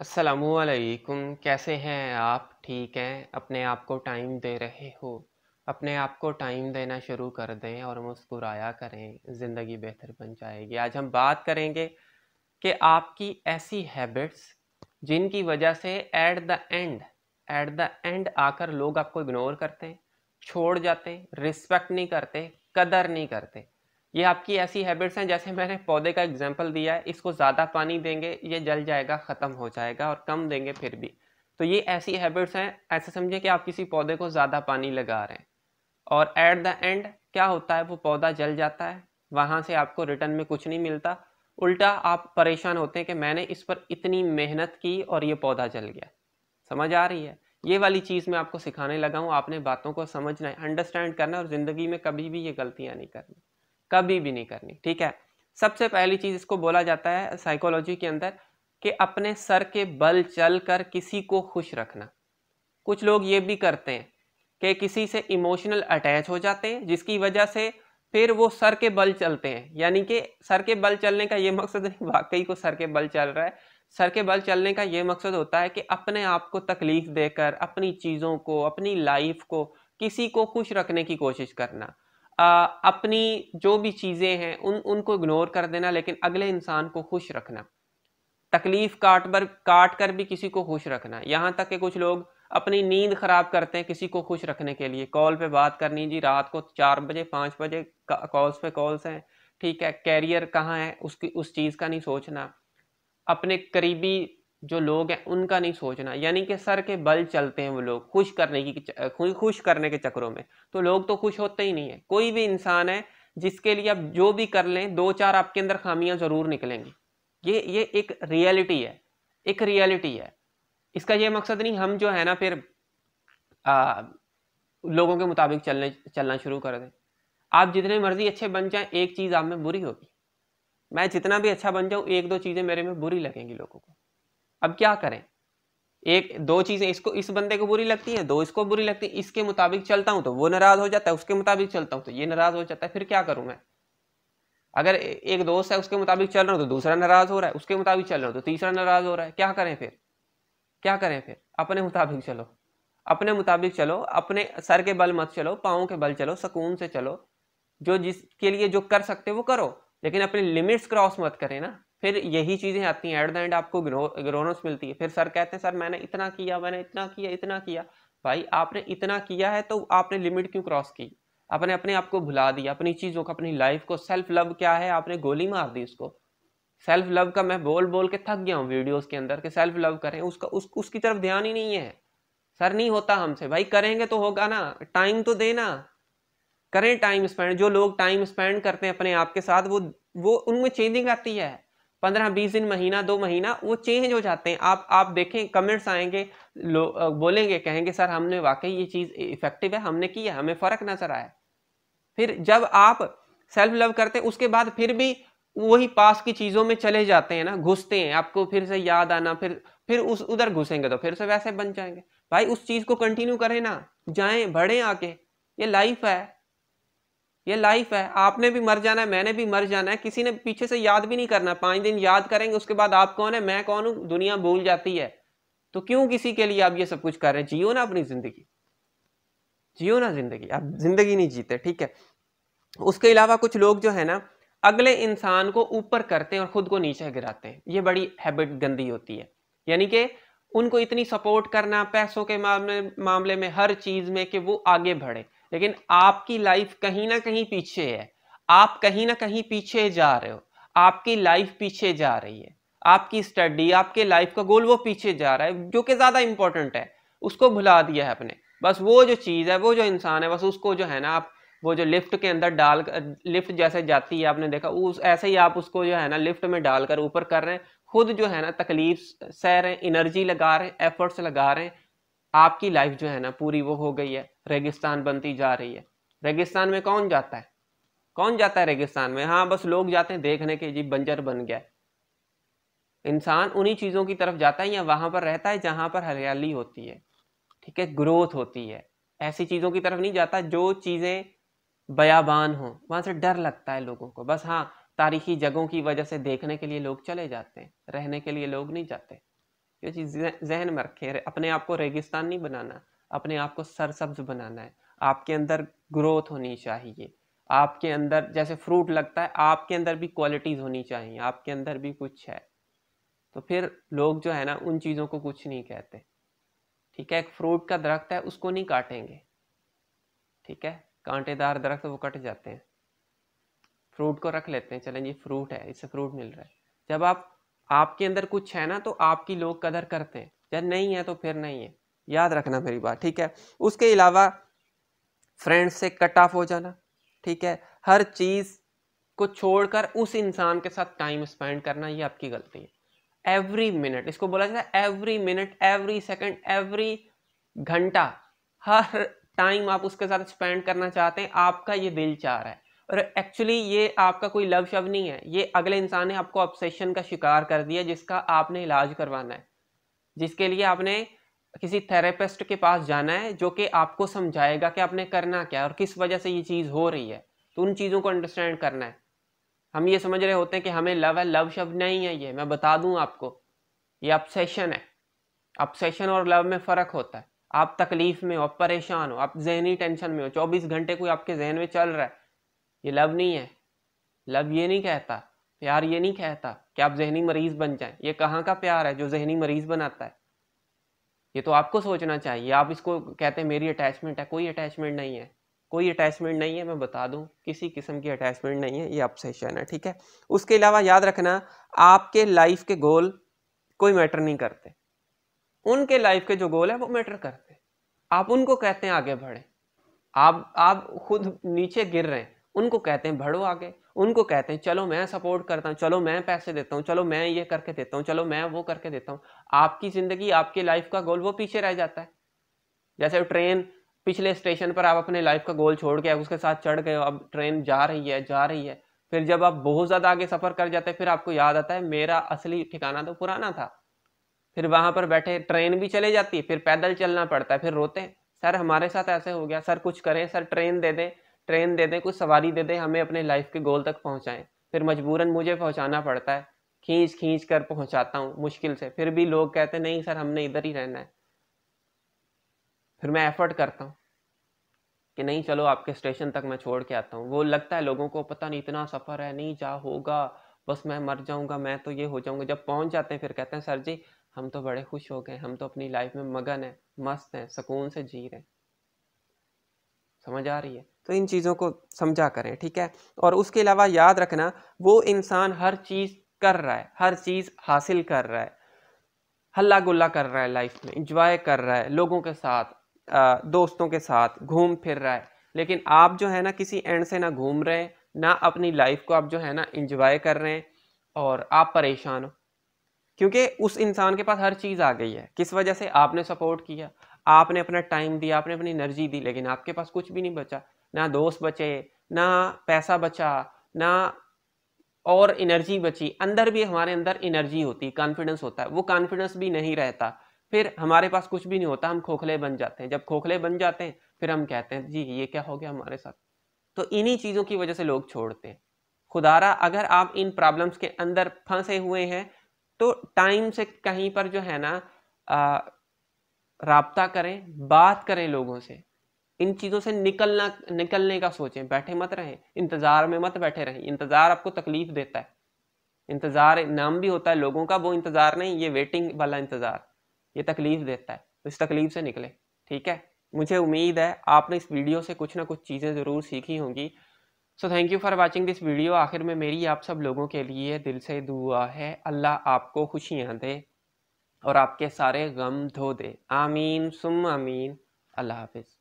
असलकुम कैसे हैं आप ठीक हैं अपने आप को टाइम दे रहे हो अपने आप को टाइम देना शुरू कर दें और मुस्कुराया करें ज़िंदगी बेहतर बन जाएगी आज हम बात करेंगे कि आपकी ऐसी हैबिट्स जिनकी वजह से at the end at the end आकर लोग आपको इग्नोर करते हैं छोड़ जाते हैं रिस्पेक्ट नहीं करते कदर नहीं करते ये आपकी ऐसी हैबिट्स हैं जैसे मैंने पौधे का एग्जाम्पल दिया है इसको ज़्यादा पानी देंगे ये जल जाएगा ख़त्म हो जाएगा और कम देंगे फिर भी तो ये ऐसी हैबिट्स हैं ऐसे समझिए कि आप किसी पौधे को ज़्यादा पानी लगा रहे हैं और एट द एंड क्या होता है वो पौधा जल जाता है वहाँ से आपको रिटर्न में कुछ नहीं मिलता उल्टा आप परेशान होते हैं कि मैंने इस पर इतनी मेहनत की और ये पौधा जल गया समझ आ रही है ये वाली चीज़ मैं आपको सिखाने लगा हूँ आपने बातों को समझना है अंडरस्टैंड करना और ज़िंदगी में कभी भी ये गलतियाँ नहीं करनी कभी भी नहीं करनी ठीक है सबसे पहली चीज़ इसको बोला जाता है साइकोलॉजी के अंदर कि अपने सर के बल चल कर किसी को खुश रखना कुछ लोग ये भी करते हैं कि किसी से इमोशनल अटैच हो जाते हैं जिसकी वजह से फिर वो सर के बल चलते हैं यानी कि सर के बल चलने का ये मकसद नहीं वाकई को सर के बल चल रहा है सर के बल चलने का ये मकसद होता है कि अपने आप को तकलीफ देकर अपनी चीज़ों को अपनी लाइफ को किसी को खुश रखने की कोशिश करना आ, अपनी जो भी चीज़ें हैं उन उनको इग्नोर कर देना लेकिन अगले इंसान को खुश रखना तकलीफ काट पर काट कर भी किसी को खुश रखना यहाँ तक कि कुछ लोग अपनी नींद ख़राब करते हैं किसी को खुश रखने के लिए कॉल पे बात करनी जी रात को चार बजे पाँच बजे कॉल्स पे कॉल्स हैं ठीक है कैरियर कहाँ है उसकी उस चीज़ का नहीं सोचना अपने करीबी जो लोग हैं उनका नहीं सोचना यानी कि सर के बल चलते हैं वो लोग खुश करने की खुश करने के चक्रों में तो लोग तो खुश होते ही नहीं है कोई भी इंसान है जिसके लिए आप जो भी कर लें दो चार आपके अंदर खामियां ज़रूर निकलेंगी ये ये एक रियलिटी है एक रियलिटी है इसका ये मकसद नहीं हम जो है ना फिर आ, लोगों के मुताबिक चलने चलना शुरू कर दें आप जितने मर्जी अच्छे बन जाएं एक चीज़ आप में बुरी होगी मैं जितना भी अच्छा बन जाऊँ एक दो चीज़ें मेरे में बुरी लगेंगी लोगों को अब क्या करें एक दो चीज़ें इसको इस बंदे को बुरी लगती है दो इसको बुरी लगती है इसके मुताबिक चलता हूँ तो वो नाराज़ हो जाता है उसके मुताबिक चलता हूँ तो ये नाराज़ हो जाता है फिर क्या करूँ मैं अगर एक दोस्त है उसके मुताबिक चल रहा हूँ तो दूसरा नाराज़ हो रहा है उसके मुताबिक चल रहा हूँ तो तीसरा नाराज़ हो रहा है क्या करें फिर क्या करें फिर अपने मुताबिक चलो अपने मुताबिक चलो अपने सर के बल मत चलो पाँव के बल चलो सुकून से चलो जो जिसके लिए जो कर सकते वो करो लेकिन अपने लिमिट्स क्रॉस मत करें ना फिर यही चीज़ें आती हैं एट द एंड आपको ग्रोनस मिलती है फिर सर कहते हैं सर मैंने इतना किया मैंने इतना किया इतना किया भाई आपने इतना किया है तो आपने लिमिट क्यों क्रॉस की आपने अपने आप को भुला दिया अपनी चीज़ों को अपनी लाइफ को सेल्फ लव क्या है आपने गोली मार दी उसको सेल्फ लव का मैं बोल बोल के थक गया हूँ वीडियोस के अंदर कि सेल्फ लव करें उसका उस, उसकी तरफ ध्यान ही नहीं है सर नहीं होता हमसे भाई करेंगे तो होगा ना टाइम तो देना करें टाइम स्पेंड जो लोग टाइम स्पेंड करते हैं अपने आप के साथ वो वो उनमें चेंजिंग आती है पंद्रह बीस दिन महीना दो महीना वो चेंज हो जाते हैं आप आप देखें कमेंट्स आएंगे लोग बोलेंगे कहेंगे सर हमने वाकई ये चीज़ इफेक्टिव है हमने की है हमें फ़र्क नज़र आया फिर जब आप सेल्फ लव करते हैं उसके बाद फिर भी वही पास की चीज़ों में चले जाते हैं ना घुसते हैं आपको फिर से याद आना फिर फिर उस उधर घुसेंगे तो फिर से वैसे बन जाएंगे भाई उस चीज़ को कंटिन्यू करें ना जाएं बढ़ें आके ये लाइफ है ये लाइफ है आपने भी मर जाना है मैंने भी मर जाना है किसी ने पीछे से याद भी नहीं करना पांच दिन याद करेंगे उसके बाद आप कौन है मैं कौन हूँ दुनिया भूल जाती है तो क्यों किसी के लिए आप ये सब कुछ कर रहे हैं जियो ना अपनी ज़िंदगी जियो ना ज़िंदगी आप ज़िंदगी नहीं जीते ठीक है उसके अलावा कुछ लोग जो है ना अगले इंसान को ऊपर करते हैं और ख़ुद को नीचे गिराते हैं ये बड़ी हैबिट गंदी होती है यानी कि उनको इतनी सपोर्ट करना पैसों के मामले मामले में हर चीज़ में कि वो आगे बढ़े लेकिन आपकी लाइफ कहीं ना कहीं पीछे है आप कहीं ना कहीं पीछे जा रहे हो आपकी लाइफ पीछे जा रही है आपकी स्टडी आपके लाइफ का गोल वो पीछे जा रहा है जो कि ज़्यादा इंपॉर्टेंट है उसको भुला दिया है अपने बस वो जो चीज़ है वो जो इंसान है बस उसको जो है ना आप वो जो लिफ्ट के अंदर डाल कर लिफ्ट जैसे जाती है आपने देखा उस ऐसे ही आप उसको जो है ना लिफ्ट में डालकर ऊपर कर रहे हैं खुद जो है ना तकलीफ सह रहे हैं एनर्जी लगा रहे हैं एफर्ट्स लगा रहे हैं आपकी लाइफ जो है ना पूरी वो हो गई है रेगिस्तान बनती जा रही है रेगिस्तान में कौन जाता है कौन जाता है रेगिस्तान में हाँ बस लोग जाते हैं देखने के जी बंजर बन गया इंसान उन्हीं चीज़ों की तरफ जाता है या वहाँ पर रहता है जहाँ पर हरियाली होती है ठीक है ग्रोथ होती है ऐसी चीज़ों की तरफ नहीं जाता जो चीज़ें बयाबान हों वहाँ से डर लगता है लोगों को बस हाँ तारीखी जगहों की वजह से देखने के लिए लोग चले जाते हैं रहने के लिए लोग नहीं जाते ये चीज़ जहन में रखे अपने आप को रेगिस्तान नहीं बनाना अपने आप को सरसब्ज बनाना है आपके अंदर ग्रोथ होनी चाहिए आपके अंदर जैसे फ्रूट लगता है आपके अंदर भी क्वालिटीज़ होनी चाहिए आपके अंदर भी कुछ है तो फिर लोग जो है ना उन चीज़ों को कुछ नहीं कहते ठीक है एक फ्रूट का दरख्त है उसको नहीं काटेंगे ठीक है कांटेदार दरख्त वो कट जाते हैं फ्रूट को रख लेते हैं चलें जी फ्रूट है इससे फ्रूट मिल रहा है जब आप आपके अंदर कुछ है ना तो आपकी लोग कदर करते हैं जब नहीं है तो फिर नहीं है याद रखना मेरी बात ठीक है उसके अलावा फ्रेंड्स से कट ऑफ हो जाना ठीक है हर चीज़ को छोड़कर उस इंसान के साथ टाइम स्पेंड करना ये आपकी गलती है एवरी मिनट इसको बोला जाता है every minute every second every घंटा हर टाइम आप उसके साथ स्पेंड करना चाहते हैं आपका ये दिल चाह रहा है और एक्चुअली ये आपका कोई लव शव नहीं है ये अगले इंसान ने आपको ऑब्सेशन का शिकार कर दिया जिसका आपने इलाज करवाना है जिसके लिए आपने किसी थेरेपिस्ट के पास जाना है जो कि आपको समझाएगा कि आपने करना क्या और किस वजह से ये चीज़ हो रही है तो उन चीज़ों को अंडरस्टैंड करना है हम ये समझ रहे होते हैं कि हमें लव है लव शब्द नहीं है ये मैं बता दूं आपको ये अपसेशन है अपसेशन और लव में फ़र्क होता है आप तकलीफ़ में हो आप परेशान हो आप जहनी टेंशन में हो चौबीस घंटे कोई आपके जहन में चल रहा है ये लव नहीं है लव ये नहीं कहता प्यार ये नहीं कहता कि आप जहनी मरीज बन जाएं ये कहाँ का प्यार है जो जहनी मरीज बनाता है ये तो आपको सोचना चाहिए आप इसको कहते हैं मेरी अटैचमेंट है कोई अटैचमेंट नहीं है कोई अटैचमेंट नहीं है मैं बता दूं किसी किस्म की अटैचमेंट नहीं है ये अपसेशन है ठीक है उसके अलावा याद रखना आपके लाइफ के गोल कोई मैटर नहीं करते उनके लाइफ के जो गोल है वो मैटर करते आप उनको कहते हैं आगे बढ़े आप आप खुद नीचे गिर रहे हैं उनको कहते हैं बढ़ो आगे उनको कहते हैं चलो मैं सपोर्ट करता हूँ चलो मैं पैसे देता हूँ चलो मैं ये करके देता हूँ चलो मैं वो करके देता हूँ आपकी ज़िंदगी आपके लाइफ का गोल वो पीछे रह जाता है जैसे ट्रेन पिछले स्टेशन पर आप अपने लाइफ का गोल छोड़ के आप उसके साथ चढ़ गए हो अब ट्रेन जा रही है जा रही है फिर जब आप बहुत ज़्यादा आगे सफ़र कर जाते हैं फिर आपको याद आता है मेरा असली ठिकाना तो पुराना था फिर वहाँ पर बैठे ट्रेन भी चले जाती है फिर पैदल चलना पड़ता है फिर रोते हैं सर हमारे साथ ऐसे हो गया सर कुछ करें सर ट्रेन दे दें ट्रेन दे दें कुछ सवारी दे दें हमें अपने लाइफ के गोल तक पहुँचाएँ फिर मजबूरन मुझे पहुँचाना पड़ता है खींच खींच कर पहुँचाता हूँ मुश्किल से फिर भी लोग कहते हैं नहीं सर हमने इधर ही रहना है फिर मैं एफर्ट करता हूँ कि नहीं चलो आपके स्टेशन तक मैं छोड़ के आता हूँ वो लगता है लोगों को पता नहीं इतना सफ़र है नहीं जा होगा बस मैं मर जाऊँगा मैं तो ये हो जाऊँगा जब पहुँच जाते हैं फिर कहते हैं सर जी हम तो बड़े खुश हो गए हम तो अपनी लाइफ में मगन हैं मस्त हैं सुकून से जी रहे हैं समझ आ रही है तो इन चीज़ों को समझा करें ठीक है और उसके अलावा याद रखना वो इंसान हर चीज़ कर रहा है हर चीज़ हासिल कर रहा है हल्ला गुल्ला कर रहा है लाइफ में इंजॉय कर रहा है लोगों के साथ दोस्तों के साथ घूम फिर रहा है लेकिन आप जो है ना किसी एंड से ना घूम रहे हैं ना अपनी लाइफ को आप जो है ना इंजॉय कर रहे हैं और आप परेशान हो क्योंकि उस इंसान के पास हर चीज़ आ गई है किस वजह से आपने सपोर्ट किया आपने अपना टाइम दिया आपने अपनी एनर्जी दी लेकिन आपके पास कुछ भी नहीं बचा ना दोस्त बचे ना पैसा बचा ना और एनर्जी बची अंदर भी हमारे अंदर एनर्जी होती कॉन्फिडेंस होता है वो कॉन्फिडेंस भी नहीं रहता फिर हमारे पास कुछ भी नहीं होता हम खोखले बन जाते हैं जब खोखले बन जाते हैं फिर हम कहते हैं जी ये क्या हो गया हमारे साथ तो इन्हीं चीज़ों की वजह से लोग छोड़ते हैं खुदारा अगर आप इन प्रॉब्लम्स के अंदर फंसे हुए हैं तो टाइम से कहीं पर जो है ना आ, रबता करें बात करें लोगों से इन चीज़ों से निकलना निकलने का सोचें बैठे मत रहें इंतज़ार में मत बैठे रहें इंतज़ार आपको तकलीफ़ देता है इंतज़ार नाम भी होता है लोगों का वो इंतज़ार नहीं ये वेटिंग वाला इंतज़ार ये तकलीफ़ देता है तो इस तकलीफ़ से निकले ठीक है मुझे उम्मीद है आपने इस वीडियो से कुछ ना कुछ चीज़ें ज़रूर सीखी होंगी so thank you for watching this video आखिर में मेरी आप सब लोगों के लिए दिल से दुआ है अल्लाह आपको खुशियाँ दे और आपके सारे गम धो दे आमीन सुम आमीन अल्लाह हाफिज़